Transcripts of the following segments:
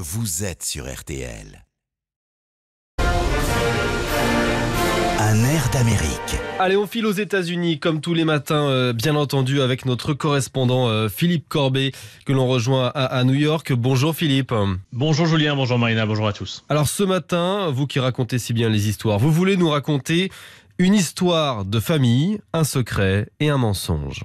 Vous êtes sur RTL. Un air d'Amérique. Allez, on file aux États-Unis comme tous les matins, euh, bien entendu, avec notre correspondant euh, Philippe Corbet, que l'on rejoint à, New York. Bonjour Philippe. Bonjour Julien, bonjour Marina, bonjour à tous. Alors ce matin, vous qui racontez si bien les histoires, vous voulez nous raconter une histoire de famille, un secret et un mensonge.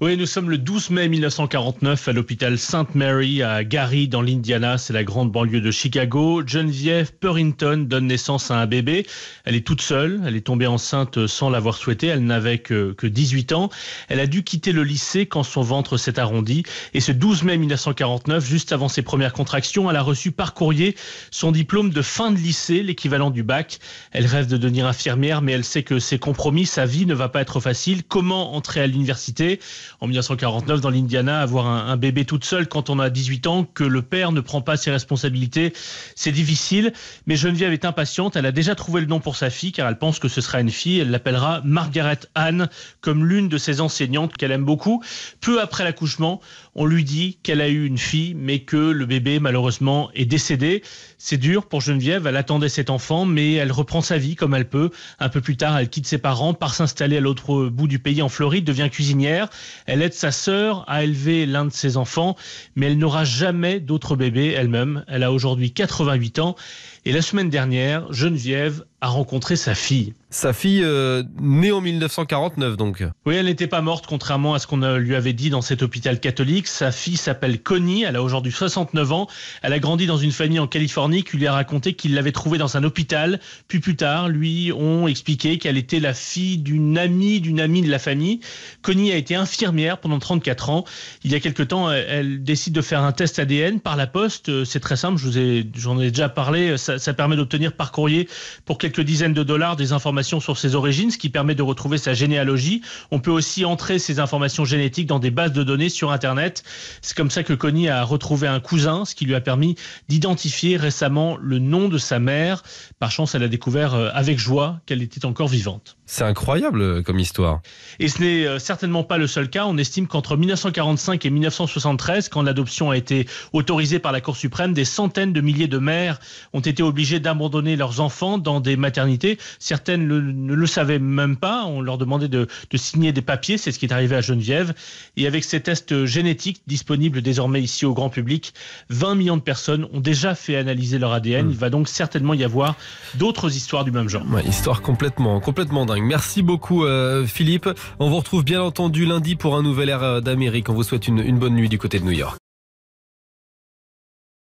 Oui, nous sommes le 12 mai 1949 à l'hôpital sainte Mary à Gary dans l'Indiana, c'est la grande banlieue de Chicago. Geneviève Purrington donne naissance à un bébé. Elle est toute seule, elle est tombée enceinte sans l'avoir souhaité, elle n'avait que, que 18 ans. Elle a dû quitter le lycée quand son ventre s'est arrondi et ce 12 mai 1949, juste avant ses premières contractions, elle a reçu par courrier son diplôme de fin de lycée, l'équivalent du bac. Elle rêve de devenir infirmière mais elle sait que ses compromis, sa vie ne va pas être facile. Comment entrer à l'université en 1949 dans l'Indiana, avoir un, bébé toute seule quand on a 18 ans, que le père ne prend pas ses responsabilités, c'est difficile. Mais Geneviève est impatiente, elle a déjà trouvé le nom pour sa fille car elle pense que ce sera une fille, elle l'appellera Margaret Anne comme l'une de ses enseignantes qu'elle aime beaucoup. Peu après l'accouchement, on lui dit qu'elle a eu une fille mais que le bébé malheureusement est décédé. C'est dur pour Geneviève, elle attendait cet enfant mais elle reprend sa vie comme elle peut. Un peu plus tard, elle quitte ses parents, part s'installer à l'autre bout du pays en Floride, devient cuisinière. Elle aide sa sœur à élever l'un de ses enfants, mais elle n'aura jamais d'autre bébé elle-même. Elle a aujourd'hui 88 ans. Et la semaine dernière, Geneviève a rencontré sa fille. Sa fille euh, née en 1949 donc. Oui, elle n'était pas morte contrairement à ce qu'on euh, lui avait dit dans cet hôpital catholique. Sa fille s'appelle Connie, elle a aujourd'hui 69 ans. Elle a grandi dans une famille en Californie qui lui a raconté qu'il l'avait trouvée dans un hôpital. Puis plus tard, lui ont expliqué qu'elle était la fille d'une amie d'une amie de la famille. Connie a été infirmière pendant 34 ans. Il y a quelque temps, euh, elle décide de faire un test ADN par la poste. C'est très simple, j'en ai déjà parlé. Ça, permet d'obtenir par courrier pour quelques dizaines de dollars des informations sur ses origines, ce qui permet de retrouver sa généalogie. On peut aussi entrer ces informations génétiques dans des bases de données sur Internet. C'est comme ça que Connie a retrouvé un cousin, ce qui lui a permis d'identifier récemment le nom de sa mère. Par chance, elle a découvert euh, avec joie qu'elle était encore vivante. C'est incroyable euh, comme histoire. Et ce n'est euh, certainement pas le seul cas. On estime qu'entre 1945 et 1973, quand l'adoption a été autorisée par la Cour suprême, des centaines de milliers de mères ont été obligées d'abandonner leurs enfants dans des Maternité, Certaines ne le savaient même pas. On leur demandait de, signer des papiers. C'est ce qui est arrivé à Geneviève. Et avec ces tests génétiques disponibles désormais ici au grand public, 20 millions de personnes ont déjà fait analyser leur ADN. Hmm. Il va donc certainement y avoir d'autres histoires du même genre. histoire complètement, complètement dingue. Merci beaucoup euh, Philippe. On vous retrouve bien entendu lundi pour un nouvel air d'Amérique. On vous souhaite une bonne nuit du côté de New York.